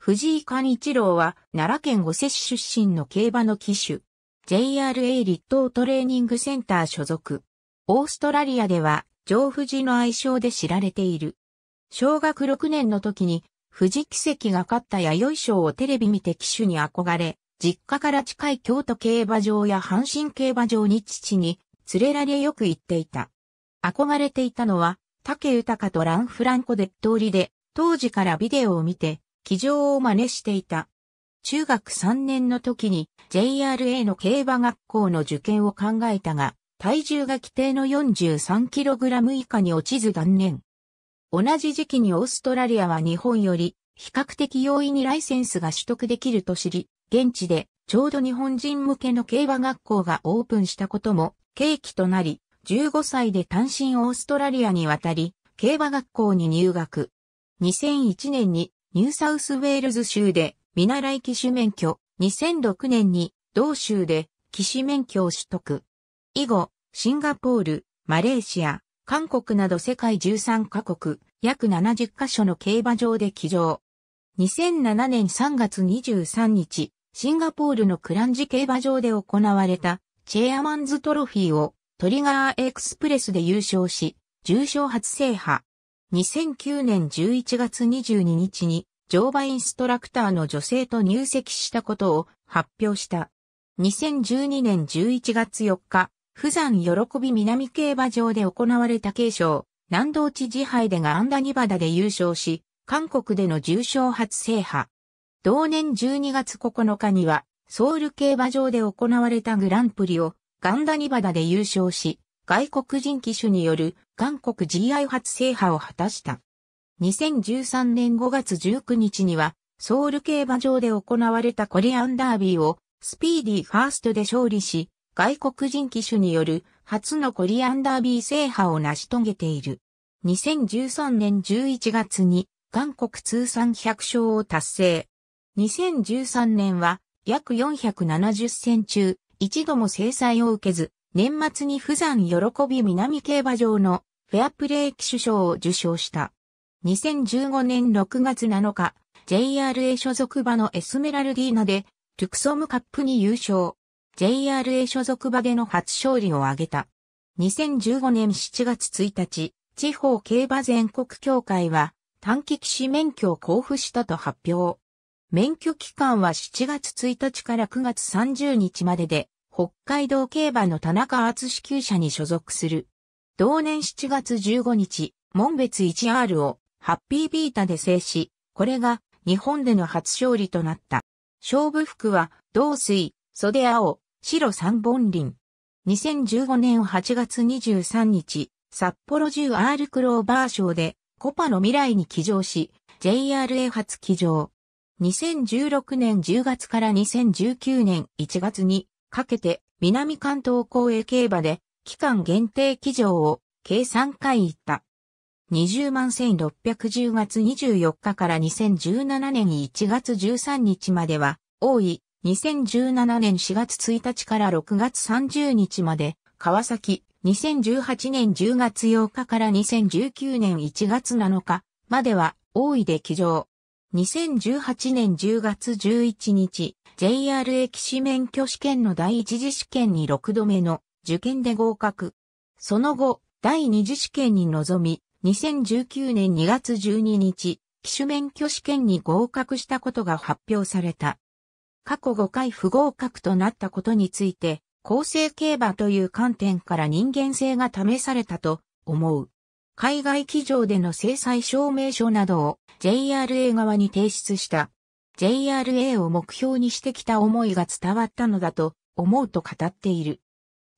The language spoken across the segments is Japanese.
藤井寛一郎は奈良県御瀬市出身の競馬の騎手。JRA 立東トレーニングセンター所属。オーストラリアでは、上富士の愛称で知られている。小学6年の時に、富士奇跡が勝った弥生賞をテレビ見て騎手に憧れ、実家から近い京都競馬場や阪神競馬場に父に連れられよく行っていた。憧れていたのは、竹豊とランフランコで通りで、当時からビデオを見て、騎乗を真似していた。中学3年の時に JRA の競馬学校の受験を考えたが、体重が規定の 43kg 以下に落ちず断念。同じ時期にオーストラリアは日本より比較的容易にライセンスが取得できると知り、現地でちょうど日本人向けの競馬学校がオープンしたことも契機となり、15歳で単身オーストラリアに渡り、競馬学校に入学。2001年にニューサウスウェールズ州で見習い騎手免許、2006年に同州で騎士免許を取得。以後、シンガポール、マレーシア、韓国など世界13カ国、約70カ所の競馬場で騎乗。2007年3月23日、シンガポールのクランジ競馬場で行われたチェアマンズトロフィーをトリガーエクスプレスで優勝し、重賞初制覇。2009年11月22日に乗馬インストラクターの女性と入籍したことを発表した。2012年11月4日、富山喜び南競馬場で行われた継承、南道知事杯でがアンダニバダで優勝し、韓国での重賞初制覇。同年12月9日には、ソウル競馬場で行われたグランプリをガンダニバダで優勝し、外国人機種による韓国 GI 初制覇を果たした。2013年5月19日には、ソウル競馬場で行われたコリアンダービーをスピーディーファーストで勝利し、外国人機種による初のコリアンダービー制覇を成し遂げている。2013年11月に韓国通算100勝を達成。2013年は約470戦中、一度も制裁を受けず、年末に不山喜び南競馬場のフェアプレー騎手賞を受賞した。2015年6月7日、JRA 所属馬のエスメラルディーナで、トゥクソムカップに優勝。JRA 所属馬での初勝利を挙げた。2015年7月1日、地方競馬全国協会は、短期騎士免許を交付したと発表。免許期間は7月1日から9月30日までで、北海道競馬の田中厚支厩舎に所属する。同年7月15日、門別 1R をハッピービータで制し、これが日本での初勝利となった。勝負服は、同水、袖青、白三本輪。2015年8月23日、札幌 10R クローバー賞で、コパの未来に騎乗し、JRA 初騎乗。2016年10月から2019年1月に、かけて南関東公営競馬で期間限定騎乗を計3回行った。20万1610月24日から2017年1月13日までは、多い2017年4月1日から6月30日まで、川崎、2018年10月8日から2019年1月7日までは、多いで起乗。2018年10月11日、JR 駅士免許試験の第一次試験に6度目の受験で合格。その後、第二次試験に臨み、2019年2月12日、機種免許試験に合格したことが発表された。過去5回不合格となったことについて、公正競馬という観点から人間性が試されたと思う。海外機場での制裁証明書などを JRA 側に提出した。JRA を目標にしてきた思いが伝わったのだと思うと語っている。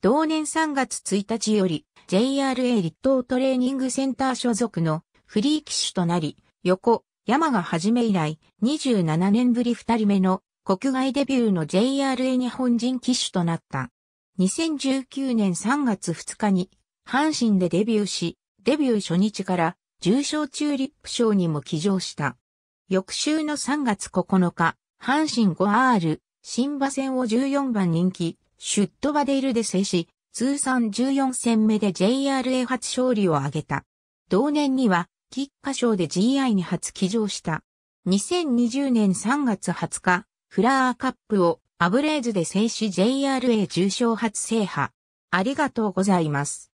同年3月1日より JRA 立東トレーニングセンター所属のフリー機種となり、横、山がじめ以来27年ぶり2人目の国外デビューの JRA 日本人機種となった。2019年3月2日に阪神でデビューし、デビュー初日から重賞チューリップ賞にも騎乗した。翌週の3月9日、阪神 5R、新馬戦を14番人気、シュットバデイルで制し、通算14戦目で JRA 初勝利を挙げた。同年には、菊花賞で GI に初騎乗した。2020年3月20日、フラーカップをアブレーズで制し JRA 重賞初制覇。ありがとうございます。